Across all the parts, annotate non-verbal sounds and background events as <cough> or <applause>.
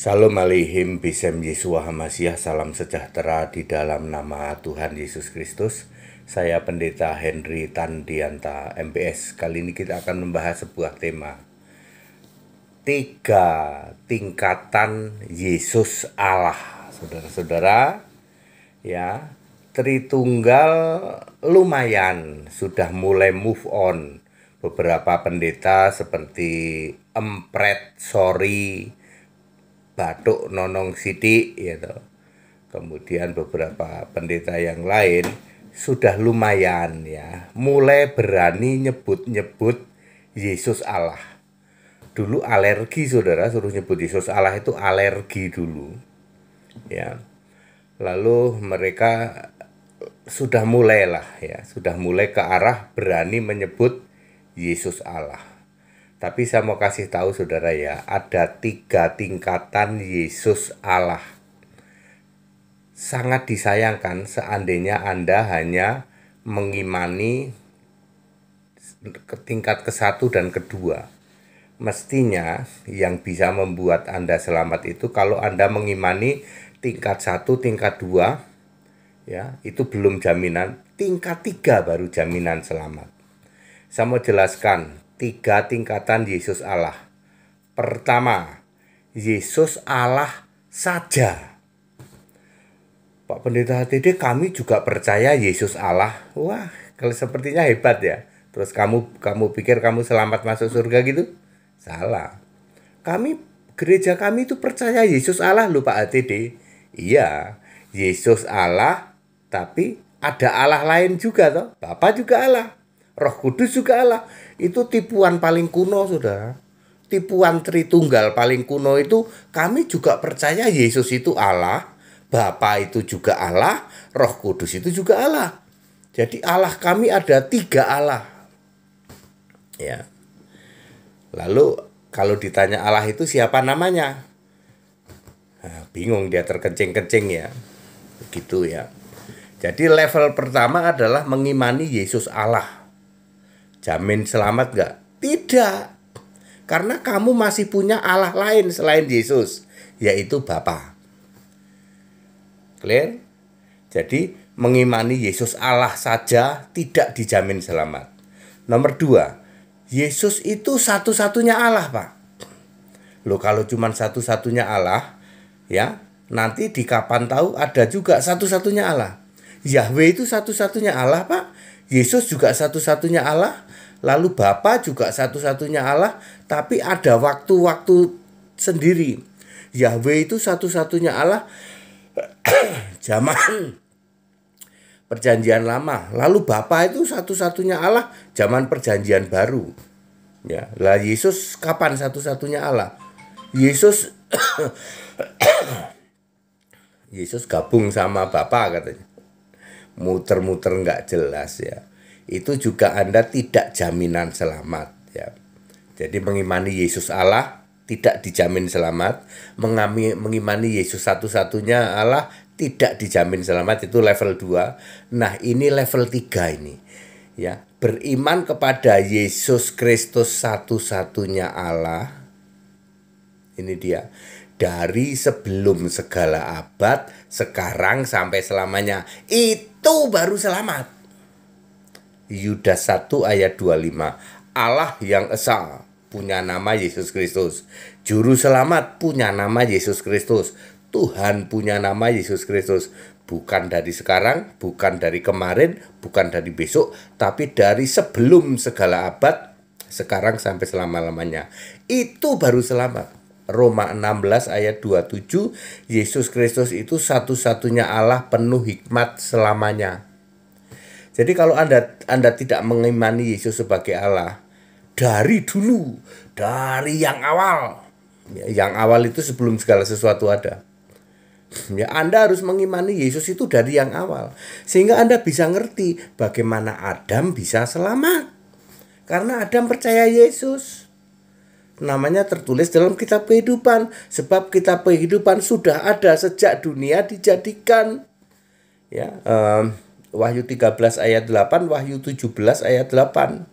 Salam aleihim bisem Yesua Hamasyah, salam sejahtera di dalam nama Tuhan Yesus Kristus. Saya Pendeta Henry Tandianta MPS. Kali ini kita akan membahas sebuah tema. Tiga tingkatan Yesus Allah. Saudara-saudara, ya, Tritunggal lumayan sudah mulai move on. Beberapa pendeta seperti Empret Sorry Batuk Nonong Sidik gitu. Kemudian beberapa pendeta yang lain sudah lumayan ya, mulai berani nyebut-nyebut Yesus Allah. Dulu alergi Saudara suruh nyebut Yesus Allah itu alergi dulu. Ya. Lalu mereka sudah mulailah ya, sudah mulai ke arah berani menyebut Yesus Allah tapi saya mau kasih tahu saudara ya, ada tiga tingkatan Yesus Allah. Sangat disayangkan seandainya Anda hanya mengimani tingkat ke satu dan kedua. Mestinya yang bisa membuat Anda selamat itu kalau Anda mengimani tingkat satu, tingkat dua, ya, itu belum jaminan, tingkat tiga baru jaminan selamat. Saya mau jelaskan tiga tingkatan Yesus Allah. Pertama, Yesus Allah saja. Pak Pendeta HTD kami juga percaya Yesus Allah. Wah, kalau sepertinya hebat ya. Terus kamu kamu pikir kamu selamat masuk surga gitu? Salah. Kami gereja kami itu percaya Yesus Allah Lupa Pak HTD. Iya, Yesus Allah tapi ada Allah lain juga toh. Bapak juga Allah. Roh Kudus juga Allah. Itu tipuan paling kuno, sudah. Tipuan Tritunggal paling kuno itu kami juga percaya Yesus itu Allah, Bapa itu juga Allah, Roh Kudus itu juga Allah. Jadi Allah kami ada tiga Allah. Ya. Lalu kalau ditanya Allah itu siapa namanya? Nah, bingung dia terkencing-kencing ya. Begitu ya. Jadi level pertama adalah mengimani Yesus Allah. Jamin selamat gak? Tidak. Karena kamu masih punya Allah lain selain Yesus, yaitu Bapa. Clear? Jadi mengimani Yesus Allah saja tidak dijamin selamat. Nomor dua, Yesus itu satu-satunya Allah, Pak. Loh kalau cuma satu-satunya Allah, ya nanti di kapan tahu ada juga satu-satunya Allah. Yahweh itu satu-satunya Allah, Pak. Yesus juga satu-satunya Allah, lalu Bapa juga satu-satunya Allah, tapi ada waktu-waktu sendiri. Yahweh itu satu-satunya Allah <clears throat> zaman perjanjian lama. Lalu Bapa itu satu-satunya Allah zaman perjanjian baru. Ya, lah Yesus kapan satu-satunya Allah? Yesus <clears throat> Yesus gabung sama Bapa katanya muter-muter nggak jelas ya itu juga anda tidak jaminan selamat ya jadi mengimani Yesus Allah tidak dijamin selamat Mengami, mengimani Yesus satu-satunya Allah tidak dijamin selamat itu level 2 nah ini level 3 ini ya beriman kepada Yesus Kristus satu-satunya Allah ini dia dari sebelum segala abad sekarang sampai selamanya itu itu baru selamat. Yudas 1 ayat 25. Allah yang esa punya nama Yesus Kristus. Juru selamat punya nama Yesus Kristus. Tuhan punya nama Yesus Kristus. Bukan dari sekarang, bukan dari kemarin, bukan dari besok, tapi dari sebelum segala abad, sekarang sampai selama-lamanya. Itu baru selamat. Roma 16 ayat 27, Yesus Kristus itu satu-satunya Allah penuh hikmat selamanya. Jadi kalau Anda Anda tidak mengimani Yesus sebagai Allah dari dulu, dari yang awal. Ya, yang awal itu sebelum segala sesuatu ada. Ya, Anda harus mengimani Yesus itu dari yang awal sehingga Anda bisa ngerti bagaimana Adam bisa selamat. Karena Adam percaya Yesus namanya tertulis dalam kitab kehidupan sebab kitab kehidupan sudah ada sejak dunia dijadikan ya um, Wahyu 13 ayat 8 Wahyu 17 ayat 8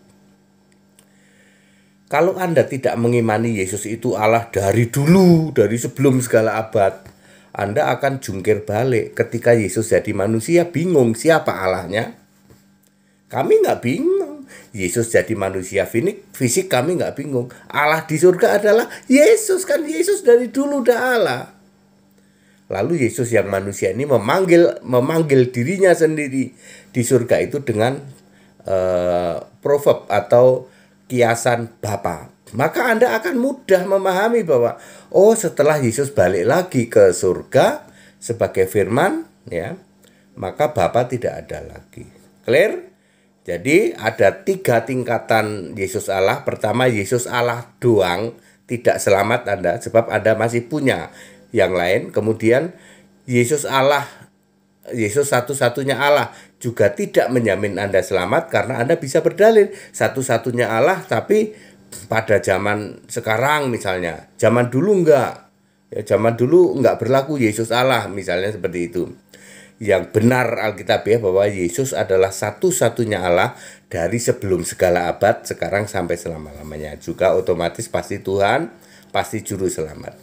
kalau Anda tidak mengimani Yesus itu Allah dari dulu, dari sebelum segala abad, Anda akan jungkir balik ketika Yesus jadi manusia bingung siapa Allahnya. Kami nggak bingung Yesus jadi manusia finik fisik kami nggak bingung. Allah di surga adalah Yesus kan Yesus dari dulu udah Allah. Lalu Yesus yang manusia ini memanggil memanggil dirinya sendiri di surga itu dengan uh, proverb atau kiasan Bapa. Maka Anda akan mudah memahami bahwa oh setelah Yesus balik lagi ke surga sebagai firman ya, maka Bapa tidak ada lagi. Clear? Jadi ada tiga tingkatan Yesus Allah. Pertama Yesus Allah doang tidak selamat Anda sebab Anda masih punya yang lain. Kemudian Yesus Allah Yesus satu-satunya Allah juga tidak menjamin Anda selamat karena Anda bisa berdalil satu-satunya Allah tapi pada zaman sekarang misalnya, zaman dulu enggak. Ya zaman dulu enggak berlaku Yesus Allah misalnya seperti itu yang benar Alkitab ya bahwa Yesus adalah satu-satunya Allah dari sebelum segala abad sekarang sampai selama-lamanya juga otomatis pasti Tuhan pasti juru selamat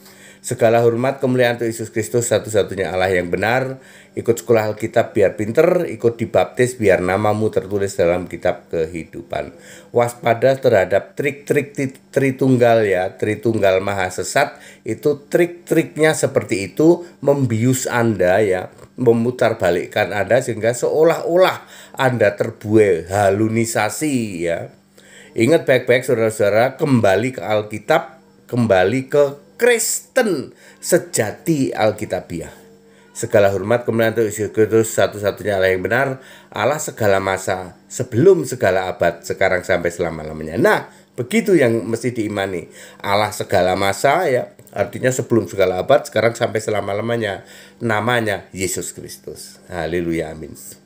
segala hormat kemuliaan untuk Yesus Kristus satu-satunya Allah yang benar ikut sekolah Alkitab biar pinter ikut dibaptis biar namamu tertulis dalam kitab kehidupan waspada terhadap trik-trik tritunggal ya tritunggal maha sesat itu trik-triknya seperti itu membius Anda ya memutar balikkan Anda sehingga seolah-olah Anda terbuai halunisasi ya. Ingat baik-baik saudara-saudara kembali ke Alkitab, kembali ke Kristen sejati Alkitabiah. Segala hormat kemuliaan untuk Yesus Kristus satu-satunya Allah yang benar, Allah segala masa, sebelum segala abad, sekarang sampai selama-lamanya. Nah, begitu yang mesti diimani. Allah segala masa ya, artinya sebelum segala abad sekarang sampai selama-lamanya namanya Yesus Kristus haleluya amin